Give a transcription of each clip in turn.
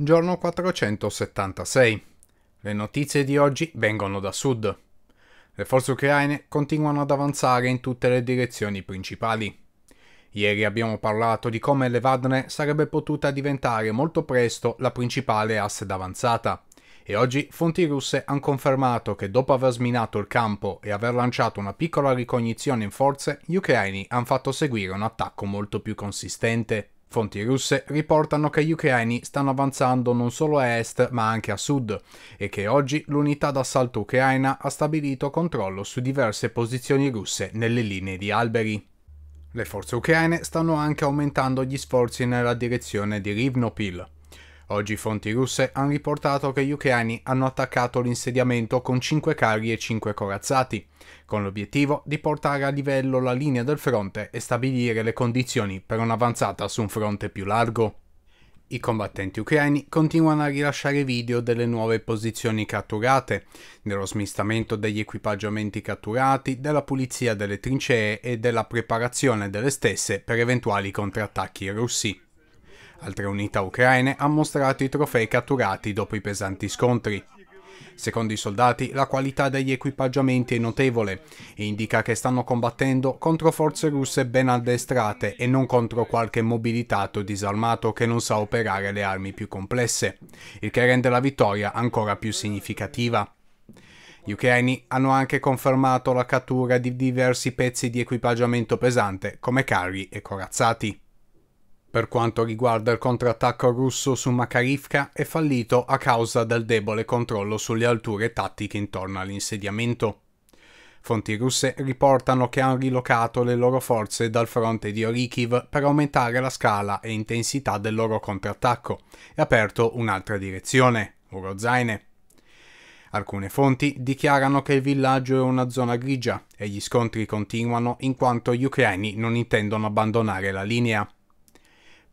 Giorno 476. Le notizie di oggi vengono da sud. Le forze ucraine continuano ad avanzare in tutte le direzioni principali. Ieri abbiamo parlato di come l'Evadne sarebbe potuta diventare molto presto la principale asse d'avanzata e oggi fonti russe hanno confermato che dopo aver sminato il campo e aver lanciato una piccola ricognizione in forze, gli ucraini hanno fatto seguire un attacco molto più consistente. Fonti russe riportano che gli ucraini stanno avanzando non solo a est ma anche a sud e che oggi l'unità d'assalto ucraina ha stabilito controllo su diverse posizioni russe nelle linee di alberi. Le forze ucraine stanno anche aumentando gli sforzi nella direzione di Rivnopil, Oggi fonti russe hanno riportato che gli ucraini hanno attaccato l'insediamento con 5 carri e 5 corazzati, con l'obiettivo di portare a livello la linea del fronte e stabilire le condizioni per un'avanzata su un fronte più largo. I combattenti ucraini continuano a rilasciare video delle nuove posizioni catturate, dello smistamento degli equipaggiamenti catturati, della pulizia delle trincee e della preparazione delle stesse per eventuali contrattacchi russi. Altre unità ucraine hanno mostrato i trofei catturati dopo i pesanti scontri. Secondo i soldati, la qualità degli equipaggiamenti è notevole e indica che stanno combattendo contro forze russe ben addestrate e non contro qualche mobilitato disarmato che non sa operare le armi più complesse, il che rende la vittoria ancora più significativa. Gli ucraini hanno anche confermato la cattura di diversi pezzi di equipaggiamento pesante come carri e corazzati. Per quanto riguarda il contrattacco russo su Makarivka è fallito a causa del debole controllo sulle alture tattiche intorno all'insediamento. Fonti russe riportano che hanno rilocato le loro forze dal fronte di Orikiv per aumentare la scala e intensità del loro contrattacco e aperto un'altra direzione, Urozaine. Alcune fonti dichiarano che il villaggio è una zona grigia e gli scontri continuano in quanto gli ucraini non intendono abbandonare la linea.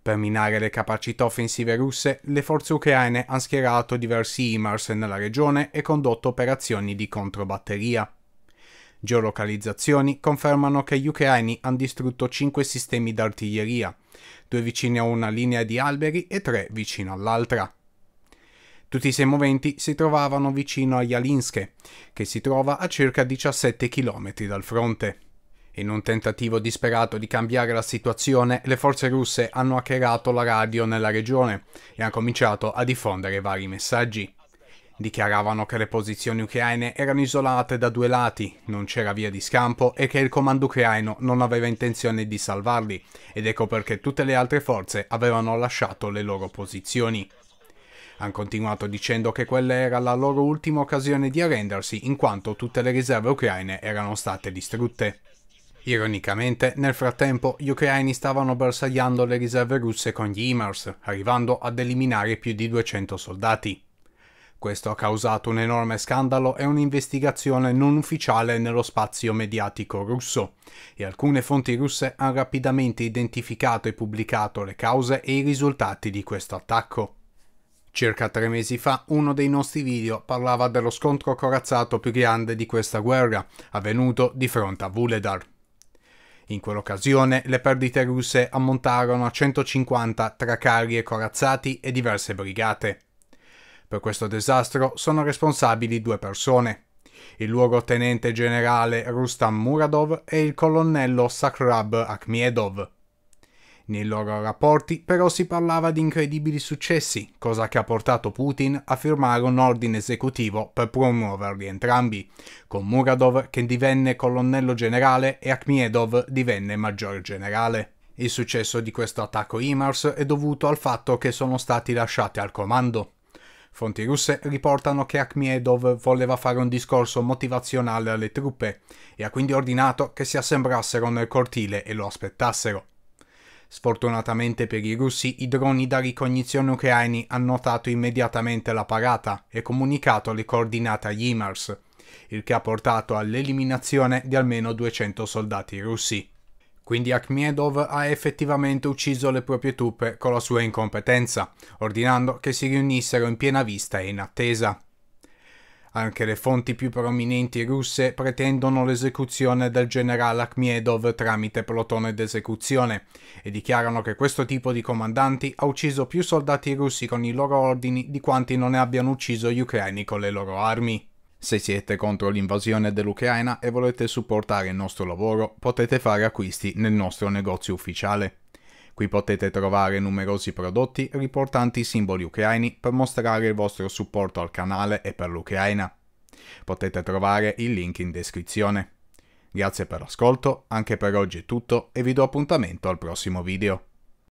Per minare le capacità offensive russe, le forze ucraine hanno schierato diversi IMARS nella regione e condotto operazioni di controbatteria. Geolocalizzazioni confermano che gli ucraini hanno distrutto 5 sistemi d'artiglieria, due vicini a una linea di alberi e tre vicino all'altra. Tutti i semoventi si trovavano vicino a Jalinske, che si trova a circa 17 km dal fronte. In un tentativo disperato di cambiare la situazione, le forze russe hanno hackerato la radio nella regione e hanno cominciato a diffondere vari messaggi. Dichiaravano che le posizioni ucraine erano isolate da due lati, non c'era via di scampo e che il comando ucraino non aveva intenzione di salvarli, ed ecco perché tutte le altre forze avevano lasciato le loro posizioni. Hanno continuato dicendo che quella era la loro ultima occasione di arrendersi in quanto tutte le riserve ucraine erano state distrutte. Ironicamente, nel frattempo, gli ucraini stavano bersagliando le riserve russe con gli Imars, arrivando ad eliminare più di 200 soldati. Questo ha causato un enorme scandalo e un'investigazione non ufficiale nello spazio mediatico russo, e alcune fonti russe hanno rapidamente identificato e pubblicato le cause e i risultati di questo attacco. Circa tre mesi fa uno dei nostri video parlava dello scontro corazzato più grande di questa guerra, avvenuto di fronte a Vuledar. In quell'occasione le perdite russe ammontarono a 150 tra carri e corazzati e diverse brigate. Per questo disastro sono responsabili due persone, il luogotenente generale Rustam Muradov e il colonnello Sakhrab Akhmedov. Nei loro rapporti però si parlava di incredibili successi, cosa che ha portato Putin a firmare un ordine esecutivo per promuoverli entrambi, con Muradov che divenne colonnello generale e Akhmedov divenne maggior generale. Il successo di questo attacco IMARS è dovuto al fatto che sono stati lasciati al comando. Fonti russe riportano che Akhmedov voleva fare un discorso motivazionale alle truppe e ha quindi ordinato che si assembrassero nel cortile e lo aspettassero. Sfortunatamente per i russi, i droni da ricognizione ucraini hanno notato immediatamente la parata e comunicato le coordinate agli IMARS, il che ha portato all'eliminazione di almeno 200 soldati russi. Quindi Akhmedov ha effettivamente ucciso le proprie truppe con la sua incompetenza, ordinando che si riunissero in piena vista e in attesa. Anche le fonti più prominenti russe pretendono l'esecuzione del generale Akhmedov tramite plotone d'esecuzione e dichiarano che questo tipo di comandanti ha ucciso più soldati russi con i loro ordini di quanti non ne abbiano ucciso gli ucraini con le loro armi. Se siete contro l'invasione dell'Ucraina e volete supportare il nostro lavoro, potete fare acquisti nel nostro negozio ufficiale. Qui potete trovare numerosi prodotti riportanti i simboli ucraini per mostrare il vostro supporto al canale e per l'Ucraina. Potete trovare il link in descrizione. Grazie per l'ascolto, anche per oggi è tutto e vi do appuntamento al prossimo video.